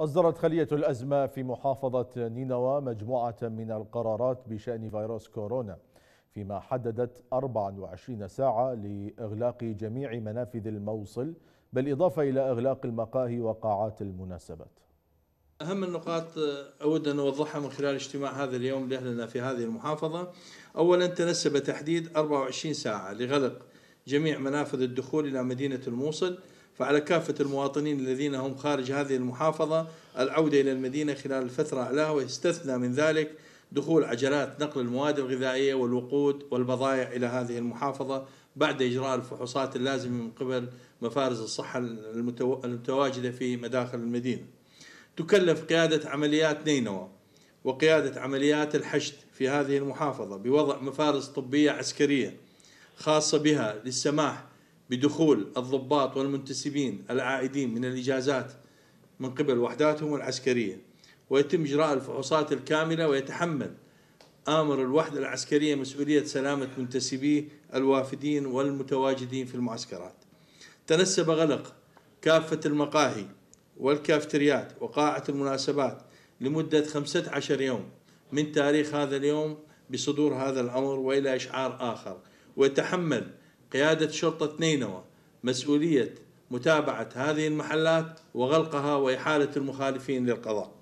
أصدرت خلية الأزمة في محافظة نينوى مجموعة من القرارات بشأن فيروس كورونا فيما حددت 24 ساعة لإغلاق جميع منافذ الموصل بالإضافة إلى إغلاق المقاهي وقاعات المناسبات أهم النقاط آه، أود أن أوضحها من خلال اجتماع هذا اليوم لأهلنا في هذه المحافظة أولا تنسب تحديد 24 ساعة لغلق جميع منافذ الدخول إلى مدينة الموصل فعلى كافة المواطنين الذين هم خارج هذه المحافظة العودة إلى المدينة خلال الفترة أعلاها ويستثنى من ذلك دخول عجلات نقل المواد الغذائية والوقود والبضائع إلى هذه المحافظة بعد إجراء الفحوصات اللازمة من قبل مفارز الصحة المتواجدة في مداخل المدينة تكلف قيادة عمليات نينوى وقيادة عمليات الحشد في هذه المحافظة بوضع مفارز طبية عسكرية خاصة بها للسماح بدخول الضباط والمنتسبين العائدين من الإجازات من قبل وحداتهم العسكرية ويتم إجراء الفحوصات الكاملة ويتحمل آمر الوحدة العسكرية مسؤولية سلامة منتسبي الوافدين والمتواجدين في المعسكرات تنسب غلق كافة المقاهي والكافتريات وقاعة المناسبات لمدة 15 يوم من تاريخ هذا اليوم بصدور هذا الأمر وإلى إشعار آخر ويتحمل قيادة شرطة نينوى مسؤولية متابعة هذه المحلات وغلقها وإحالة المخالفين للقضاء